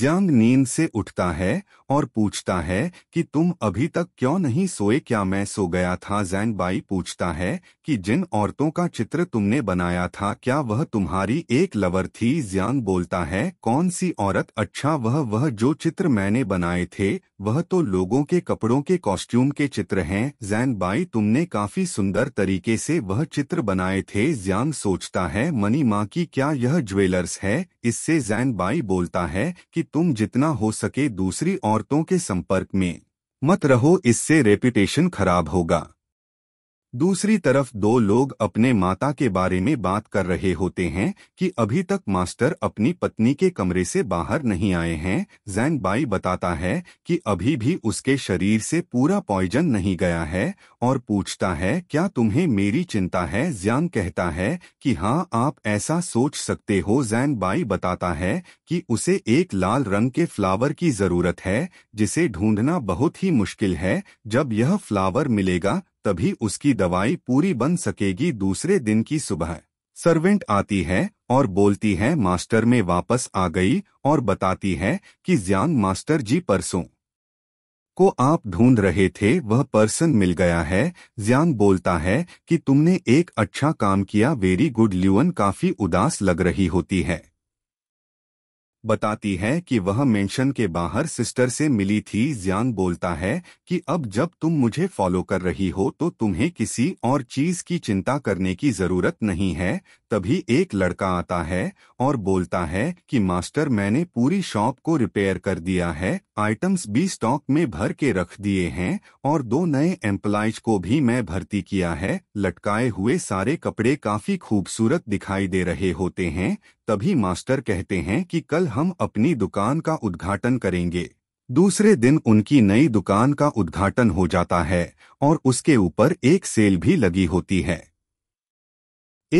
ज्यांग नींद से उठता है और पूछता है कि तुम अभी तक क्यों नहीं सोए क्या मैं सो गया था जैंग बाई पूछता है कि जिन औरतों का चित्र तुमने बनाया था क्या वह तुम्हारी एक लवर थी ज्यांग बोलता है कौन सी औरत अच्छा वह वह जो चित्र मैंने बनाए थे वह तो लोगों के कपड़ों के कॉस्ट्यूम के चित्र हैं जैन बाई तुमने काफी सुंदर तरीके से वह चित्र बनाए थे ज्यांग सोचता है मनी माँ की क्या यह ज्वेलर्स है इससे जैन बाई बोलता है कि तुम जितना हो सके दूसरी औरतों के संपर्क में मत रहो इससे रेपुटेशन खराब होगा दूसरी तरफ दो लोग अपने माता के बारे में बात कर रहे होते हैं कि अभी तक मास्टर अपनी पत्नी के कमरे से बाहर नहीं आए हैं जैन बाई बताता है कि अभी भी उसके शरीर से पूरा पॉइजन नहीं गया है और पूछता है क्या तुम्हें मेरी चिंता है ज्यांग कहता है कि हाँ आप ऐसा सोच सकते हो जैन बाई बताता है कि उसे एक लाल रंग के फ्लावर की जरूरत है जिसे ढूंढना बहुत ही मुश्किल है जब यह फ्लावर मिलेगा तभी उसकी दवाई पूरी बन सकेगी दूसरे दिन की सुबह सर्वेंट आती है और बोलती है मास्टर में वापस आ गई और बताती है कि जियांग मास्टर जी परसों को आप ढूंढ रहे थे वह पर्सन मिल गया है ज्यांग बोलता है कि तुमने एक अच्छा काम किया वेरी गुड ल्यूअन काफी उदास लग रही होती है बताती है कि वह मेंशन के बाहर सिस्टर से मिली थी जियान बोलता है कि अब जब तुम मुझे फॉलो कर रही हो तो तुम्हें किसी और चीज़ की चिंता करने की ज़रूरत नहीं है तभी एक लड़का आता है और बोलता है कि मास्टर मैंने पूरी शॉप को रिपेयर कर दिया है आइटम्स भी स्टॉक में भर के रख दिए हैं और दो नए एम्प्लाइज को भी मैं भर्ती किया है लटकाए हुए सारे कपड़े काफ़ी खूबसूरत दिखाई दे रहे होते हैं तभी मास्टर कहते हैं कि कल हम अपनी दुकान का उद्घाटन करेंगे दूसरे दिन उनकी नई दुकान का उद्घाटन हो जाता है और उसके ऊपर एक सेल भी लगी होती है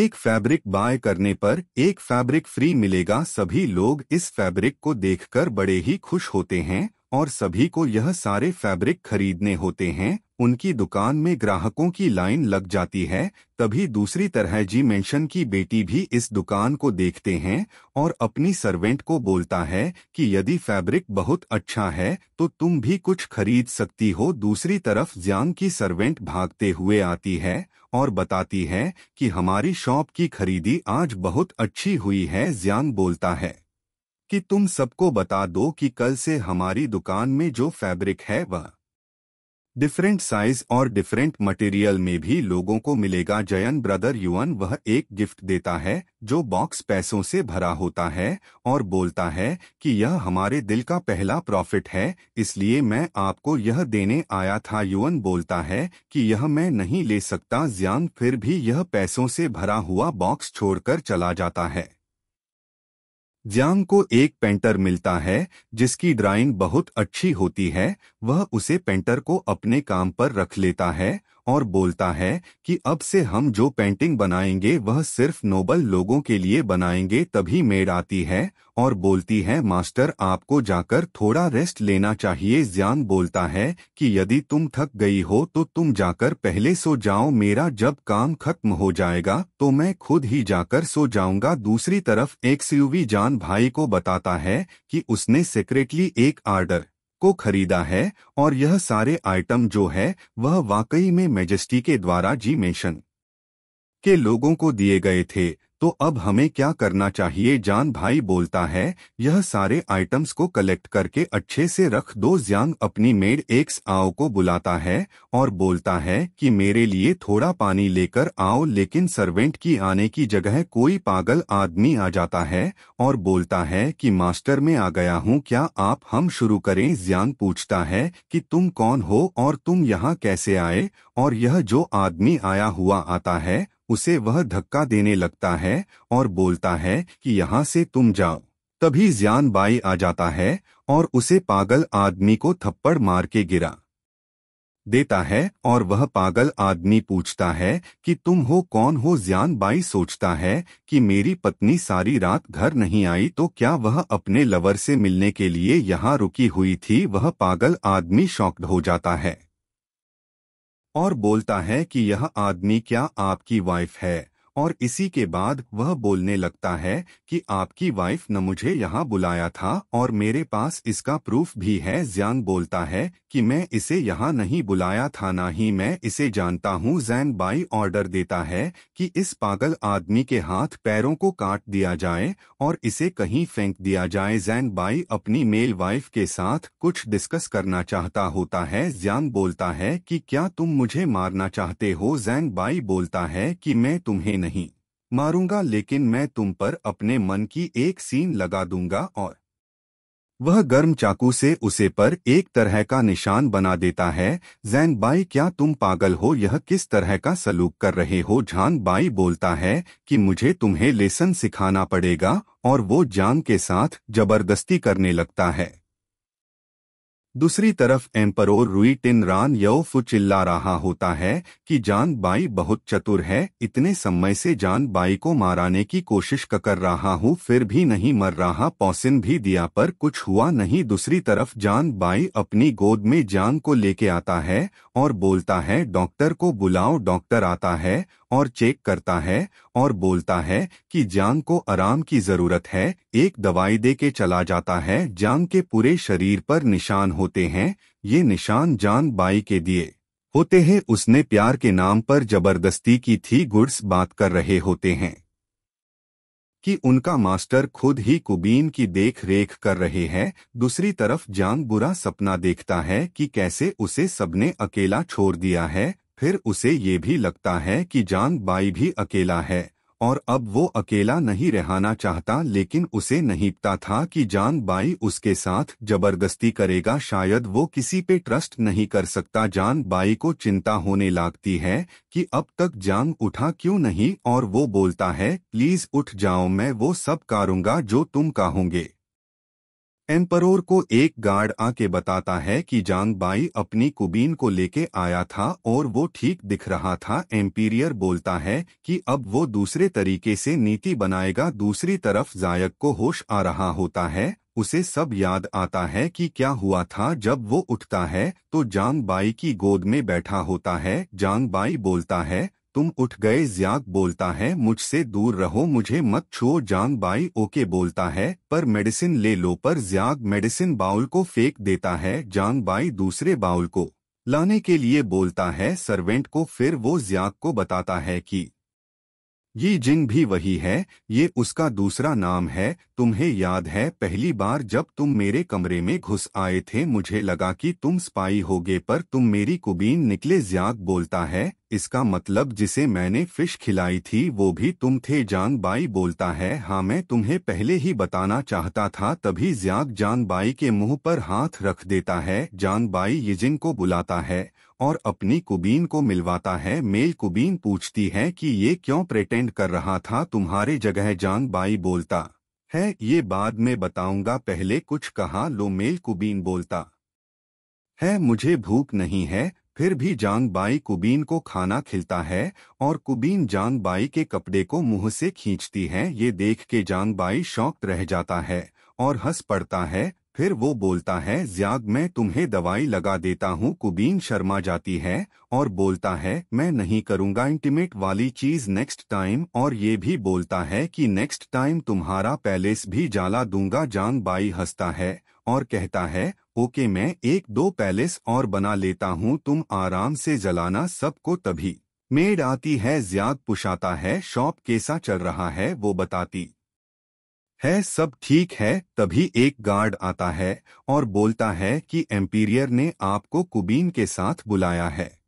एक फैब्रिक बाय करने पर एक फैब्रिक फ्री मिलेगा सभी लोग इस फैब्रिक को देखकर बड़े ही खुश होते हैं और सभी को यह सारे फैब्रिक खरीदने होते हैं उनकी दुकान में ग्राहकों की लाइन लग जाती है तभी दूसरी तरह जी मेंशन की बेटी भी इस दुकान को देखते हैं और अपनी सर्वेंट को बोलता है कि यदि फैब्रिक बहुत अच्छा है तो तुम भी कुछ खरीद सकती हो दूसरी तरफ ज्यांग की सर्वेंट भागते हुए आती है और बताती है कि हमारी शॉप की खरीदी आज बहुत अच्छी हुई है ज्यांग बोलता है कि तुम सबको बता दो कि कल से हमारी दुकान में जो फैब्रिक है वह डिफरेंट साइज और डिफरेंट मटेरियल में भी लोगों को मिलेगा जयन ब्रदर युवन वह एक गिफ्ट देता है जो बॉक्स पैसों से भरा होता है और बोलता है कि यह हमारे दिल का पहला प्रॉफिट है इसलिए मैं आपको यह देने आया था युवन बोलता है कि यह मैं नहीं ले सकता ज्यांग फिर भी यह पैसों से भरा हुआ बॉक्स छोड़कर चला जाता है ज्यांग को एक पेंटर मिलता है जिसकी ड्राइंग बहुत अच्छी होती है वह उसे पेंटर को अपने काम पर रख लेता है और बोलता है कि अब से हम जो पेंटिंग बनाएंगे वह सिर्फ नोबल लोगों के लिए बनाएंगे तभी मेड आती है और बोलती है मास्टर आपको जाकर थोड़ा रेस्ट लेना चाहिए ज्यान बोलता है कि यदि तुम थक गई हो तो तुम जाकर पहले सो जाओ मेरा जब काम खत्म हो जाएगा तो मैं खुद ही जाकर सो जाऊंगा दूसरी तरफ एक सीयूवी जान भाई को बताता है कि उसने सेक्रेटली एक आर्डर को खरीदा है और यह सारे आइटम जो है वह वाकई में मेजेस्टी के द्वारा जी मेशन के लोगों को दिए गए थे तो अब हमें क्या करना चाहिए जान भाई बोलता है यह सारे आइटम्स को कलेक्ट करके अच्छे से रख दो ज्यांग अपनी मेड एक्स आओ को बुलाता है और बोलता है कि मेरे लिए थोड़ा पानी लेकर आओ लेकिन सर्वेंट की आने की जगह कोई पागल आदमी आ जाता है और बोलता है कि मास्टर में आ गया हूँ क्या आप हम शुरू करें ज्यांग पूछता है कि तुम कौन हो और तुम यहाँ कैसे आए और यह जो आदमी आया हुआ आता है उसे वह धक्का देने लगता है और बोलता है कि यहाँ से तुम जाओ तभी जियान बाई आ जाता है और उसे पागल आदमी को थप्पड़ मार के गिरा देता है और वह पागल आदमी पूछता है कि तुम हो कौन हो जियान बाई सोचता है कि मेरी पत्नी सारी रात घर नहीं आई तो क्या वह अपने लवर से मिलने के लिए यहाँ रुकी हुई थी वह पागल आदमी शॉक्ड हो जाता है और बोलता है कि यह आदमी क्या आपकी वाइफ है और इसी के बाद वह बोलने लगता है कि आपकी वाइफ न मुझे यहाँ बुलाया था और मेरे पास इसका प्रूफ भी है जैन बोलता है कि मैं इसे यहाँ नहीं बुलाया था ना ही मैं इसे जानता हूँ जैन बाई ऑर्डर देता है कि इस पागल आदमी के हाथ पैरों को काट दिया जाए और इसे कहीं फेंक दिया जाए जैन बाई अपनी मेल वाइफ के साथ कुछ डिस्कस करना चाहता होता है जैन बोलता है की क्या तुम मुझे मारना चाहते हो जैन बाई बोलता है की मैं तुम्हें नहीं मारूंगा लेकिन मैं तुम पर अपने मन की एक सीन लगा दूंगा और वह गर्म चाकू से उसे पर एक तरह का निशान बना देता है जैन बाई क्या तुम पागल हो यह किस तरह का सलूक कर रहे हो झान बाई बोलता है कि मुझे तुम्हें लेसन सिखाना पड़ेगा और वो जान के साथ जबरदस्ती करने लगता है दूसरी तरफ एम्परोर रुई टिन रान यौफ चिल्ला रहा होता है कि जान बाई बहुत चतुर है इतने समय से जान बाई को माराने की कोशिश कर रहा हूँ फिर भी नहीं मर रहा पौसिन भी दिया पर कुछ हुआ नहीं दूसरी तरफ जान बाई अपनी गोद में जान को लेके आता है और बोलता है डॉक्टर को बुलाओ डॉक्टर आता है और चेक करता है और बोलता है कि जांग को आराम की जरूरत है एक दवाई दे के चला जाता है जांग के पूरे शरीर पर निशान होते हैं ये निशान जांग बाई के दिए होते हैं उसने प्यार के नाम पर जबरदस्ती की थी गुड्स बात कर रहे होते हैं कि उनका मास्टर खुद ही कुबीन की देख रेख कर रहे हैं दूसरी तरफ जांग बुरा सपना देखता है कि कैसे उसे सबने अकेला छोड़ दिया है फिर उसे ये भी लगता है कि जान बाई भी अकेला है और अब वो अकेला नहीं रहना चाहता लेकिन उसे नहीं पता था कि जान बाई उसके साथ जबरदस्ती करेगा शायद वो किसी पे ट्रस्ट नहीं कर सकता जान बाई को चिंता होने लगती है कि अब तक जान उठा क्यों नहीं और वो बोलता है प्लीज उठ जाओ मैं वो सब करूंगा जो तुम कहोगे एम्परोर को एक गार्ड आके बताता है कि जांग बाई अपनी कुबीन को लेके आया था और वो ठीक दिख रहा था एम्पीरियर बोलता है कि अब वो दूसरे तरीके से नीति बनाएगा दूसरी तरफ जायक को होश आ रहा होता है उसे सब याद आता है कि क्या हुआ था जब वो उठता है तो जांग बाई की गोद में बैठा होता है जांग बाई बोलता है तुम उठ गए ज्याग बोलता है मुझसे दूर रहो मुझे मत छो जांग बाई ओके बोलता है पर मेडिसिन ले लो पर ज्याग मेडिसिन बाउल को फेंक देता है जांग बाई दूसरे बाउल को लाने के लिए बोलता है सर्वेंट को फिर वो ज्याग को बताता है कि ये जिन भी वही है ये उसका दूसरा नाम है तुम्हें याद है पहली बार जब तुम मेरे कमरे में घुस आए थे मुझे लगा कि तुम स्पाई होगे पर तुम मेरी कुबीन निकले ज्याग बोलता है इसका मतलब जिसे मैंने फिश खिलाई थी वो भी तुम थे जान बाई बोलता है हाँ मैं तुम्हें पहले ही बताना चाहता था तभी ज्याग जान बाई के मुंह पर हाथ रख देता है जान बाई यिजिन को बुलाता है और अपनी कुबीन को मिलवाता है मेल कुबीन पूछती है कि ये क्यों प्रेटेंड कर रहा था तुम्हारे जगह जांग बाई बोलता है ये बाद में बताऊंगा पहले कुछ कहा लो मेल कुबीन बोलता है मुझे भूख नहीं है फिर भी जांग बाई कुबीन को खाना खिलता है और कुबीन जांग बाई के कपड़े को मुंह से खींचती है ये देख के जांग बाई शौक रह जाता है और हंस पड़ता है फिर वो बोलता है ज्याग मैं तुम्हें दवाई लगा देता हूँ कुबीन शर्मा जाती है और बोलता है मैं नहीं करूँगा इंटीमेट वाली चीज नेक्स्ट टाइम और ये भी बोलता है कि नेक्स्ट टाइम तुम्हारा पैलेस भी जाला दूंगा जांग बाई हंसता है और कहता है ओके मैं एक दो पैलेस और बना लेता हूँ तुम आराम से जलाना सबको तभी मेड आती है ज्याग पुशाता है शॉप कैसा चल रहा है वो बताती है सब ठीक है तभी एक गार्ड आता है और बोलता है कि एम्पीरियर ने आपको कुबीन के साथ बुलाया है